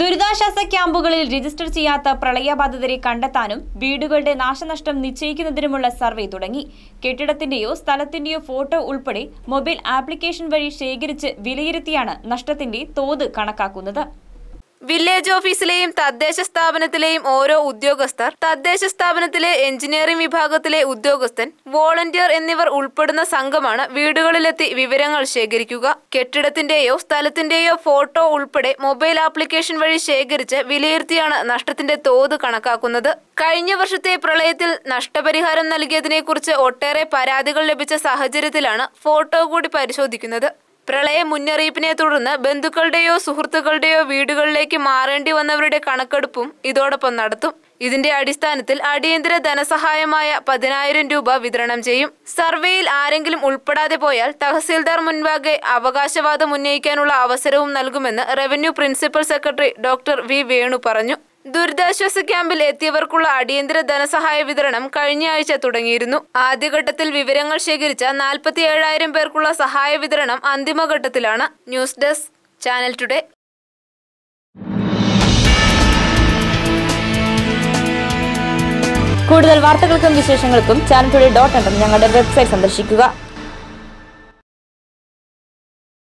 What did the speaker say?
ദുരിതാശ്വാസ ക്യാമ്പുകളിൽ രജിസ്റ്റർ ചെയ്യാത്ത പ്രളയബാധിതരെ കണ്ടെത്താനും വീടുകളുടെ നാശനഷ്ടം നിശ്ചയിക്കുന്നതിനുമുള്ള സർവേ തുടങ്ങി കെട്ടിടത്തിന്റെയോ സ്ഥലത്തിന്റെയോ ഫോട്ടോ ഉൾപ്പെടെ മൊബൈൽ ആപ്ലിക്കേഷൻ വഴി ശേഖരിച്ച് വിലയിരുത്തിയാണ് നഷ്ടത്തിന്റെ തോത് കണക്കാക്കുന്നത് വില്ലേജ് ഓഫീസിലെയും തദ്ദേശ സ്ഥാപനത്തിലെയും ഓരോ ഉദ്യോഗസ്ഥർ തദ്ദേശ സ്ഥാപനത്തിലെ എഞ്ചിനീയറിംഗ് വിഭാഗത്തിലെ ഉദ്യോഗസ്ഥൻ വോളണ്ടിയർ എന്നിവർ ഉൾപ്പെടുന്ന സംഘമാണ് വീടുകളിലെത്തി വിവരങ്ങൾ ശേഖരിക്കുക കെട്ടിടത്തിന്റെയോ സ്ഥലത്തിന്റെയോ ഫോട്ടോ ഉൾപ്പെടെ മൊബൈൽ ആപ്ലിക്കേഷൻ വഴി ശേഖരിച്ച് വിലയിരുത്തിയാണ് നഷ്ടത്തിന്റെ തോത് കണക്കാക്കുന്നത് കഴിഞ്ഞ വർഷത്തെ പ്രളയത്തിൽ നഷ്ടപരിഹാരം നൽകിയതിനെക്കുറിച്ച് ഒട്ടേറെ പരാതികൾ ലഭിച്ച സാഹചര്യത്തിലാണ് ഫോട്ടോ കൂടി പരിശോധിക്കുന്നത് പ്രളയ മുന്നറിയിപ്പിനെ തുടർന്ന് ബന്ധുക്കളുടെയോ സുഹൃത്തുക്കളുടെയോ വീടുകളിലേക്ക് മാറേണ്ടി വന്നവരുടെ കണക്കെടുപ്പും ഇതോടൊപ്പം നടത്തും ഇതിന്റെ അടിസ്ഥാനത്തിൽ അടിയന്തര ധനസഹായമായ പതിനായിരം രൂപ വിതരണം ചെയ്യും സർവേയിൽ ആരെങ്കിലും ഉൾപ്പെടാതെ പോയാൽ തഹസീൽദാർ മുൻപാകെ അവകാശവാദം ഉന്നയിക്കാനുള്ള അവസരവും നൽകുമെന്ന് revenue principal secretary doctor V Venu പറഞ്ഞു ദുരിതാശ്വാസ ക്യാമ്പിൽ എത്തിയവർക്കുള്ള അടിയന്തര ധനസഹായ വിതരണം കഴിഞ്ഞ ആഴ്ച തുടങ്ങിയിരുന്നു ആദ്യഘട്ടത്തിൽ വിവരങ്ങൾ ശേഖരിച്ച നാൽപ്പത്തി ഏഴായിരം പേർക്കുള്ള സഹായ വിതരണം അന്തിമഘട്ടത്തിലാണ് ന്യൂസ് ഡെസ്ക് ചാനൽ ടുഡേ കൂടുതൽ വാർത്തകൾക്കും വിശേഷങ്ങൾക്കും ചാനൽ ടുഡേ ഡോട്ട് ഞങ്ങളുടെ വെബ്സൈറ്റ് സന്ദർശിക്കുക